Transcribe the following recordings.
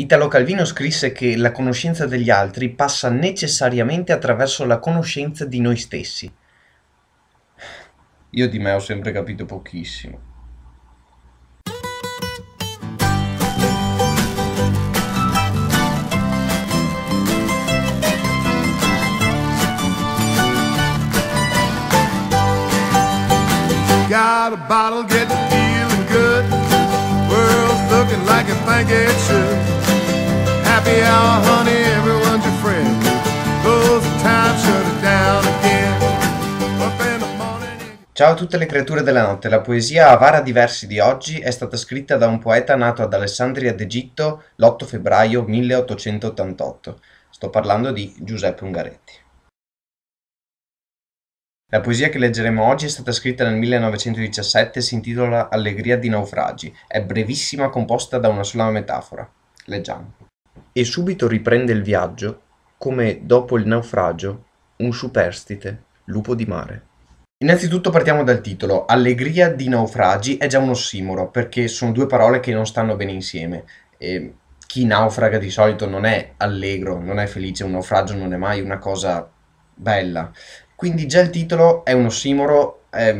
Italo Calvino scrisse che la conoscenza degli altri passa necessariamente attraverso la conoscenza di noi stessi. Io di me ho sempre capito pochissimo. Got a bottle, get feeling good. World's looking like I think it should happy hour, honey, everyone's your friend. Close the time, shut it down again. Ciao a tutte le creature della notte, la poesia Avara diversi di oggi è stata scritta da un poeta nato ad Alessandria d'Egitto l'8 febbraio 1888. Sto parlando di Giuseppe Ungaretti. La poesia che leggeremo oggi è stata scritta nel 1917 e si intitola Allegria di naufragi. È brevissima, composta da una sola metafora. Leggiamo. E subito riprende il viaggio, come dopo il naufragio, un superstite, lupo di mare. Innanzitutto partiamo dal titolo. Allegria di naufragi è già un ossimoro perché sono due parole che non stanno bene insieme. E chi naufraga di solito non è allegro, non è felice, un naufragio non è mai una cosa bella. Quindi già il titolo è un ossimoro, è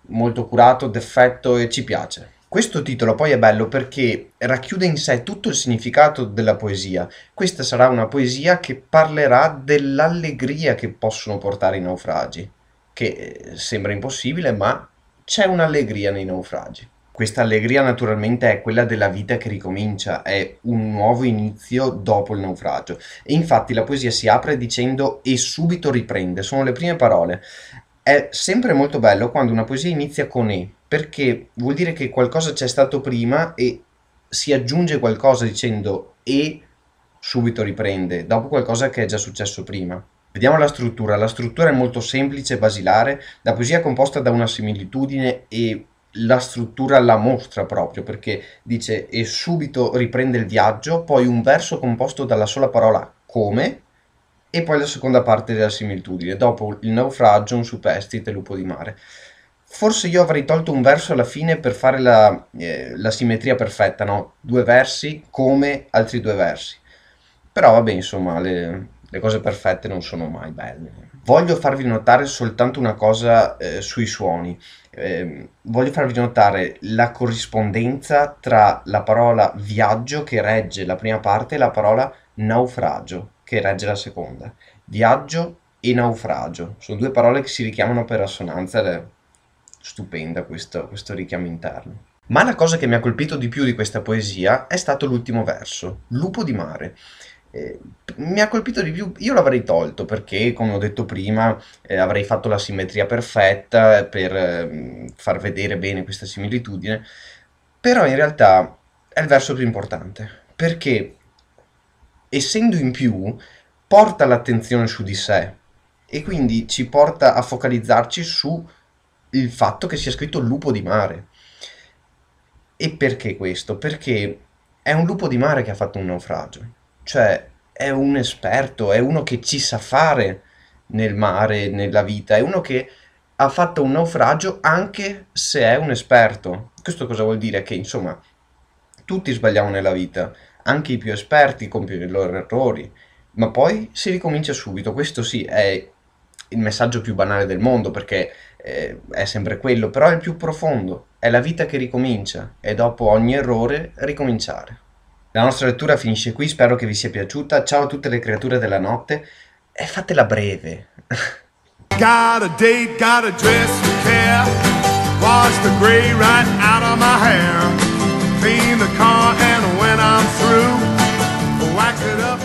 molto curato, d'effetto e ci piace. Questo titolo poi è bello perché racchiude in sé tutto il significato della poesia. Questa sarà una poesia che parlerà dell'allegria che possono portare i naufragi, che eh, sembra impossibile, ma c'è un'allegria nei naufragi. Questa allegria naturalmente è quella della vita che ricomincia, è un nuovo inizio dopo il naufragio. E infatti la poesia si apre dicendo e subito riprende, sono le prime parole. È sempre molto bello quando una poesia inizia con e, perché vuol dire che qualcosa c'è stato prima e si aggiunge qualcosa dicendo e subito riprende, dopo qualcosa che è già successo prima. Vediamo la struttura. La struttura è molto semplice e basilare, la poesia è composta da una similitudine e la struttura la mostra proprio perché dice e subito riprende il viaggio, poi un verso composto dalla sola parola come e poi la seconda parte della similitudine, dopo il naufragio, un superstite, lupo di mare. Forse io avrei tolto un verso alla fine per fare la, eh, la simmetria perfetta, no? Due versi come altri due versi. Però vabbè, insomma, le, le cose perfette non sono mai belle. Voglio farvi notare soltanto una cosa eh, sui suoni. Eh, voglio farvi notare la corrispondenza tra la parola viaggio che regge la prima parte e la parola naufragio che regge la seconda. Viaggio e naufragio sono due parole che si richiamano per assonanza Le, stupenda questo, questo richiamo interno. Ma la cosa che mi ha colpito di più di questa poesia è stato l'ultimo verso, Lupo di mare. Eh, mi ha colpito di più, io l'avrei tolto perché, come ho detto prima, eh, avrei fatto la simmetria perfetta per eh, far vedere bene questa similitudine, però in realtà è il verso più importante, perché essendo in più porta l'attenzione su di sé e quindi ci porta a focalizzarci su il fatto che sia scritto lupo di mare. E perché questo? Perché è un lupo di mare che ha fatto un naufragio. Cioè, è un esperto, è uno che ci sa fare nel mare, nella vita, è uno che ha fatto un naufragio anche se è un esperto. Questo cosa vuol dire? Che insomma, tutti sbagliamo nella vita, anche i più esperti compiono i loro errori, ma poi si ricomincia subito. Questo sì, è il messaggio più banale del mondo perché eh, è sempre quello, però è il più profondo, è la vita che ricomincia e dopo ogni errore ricominciare. La nostra lettura finisce qui, spero che vi sia piaciuta, ciao a tutte le creature della notte e fatela breve. got a date, got a dress and care. Wash the gray right out of my hair. Clean the car and when I'm through, wax it up.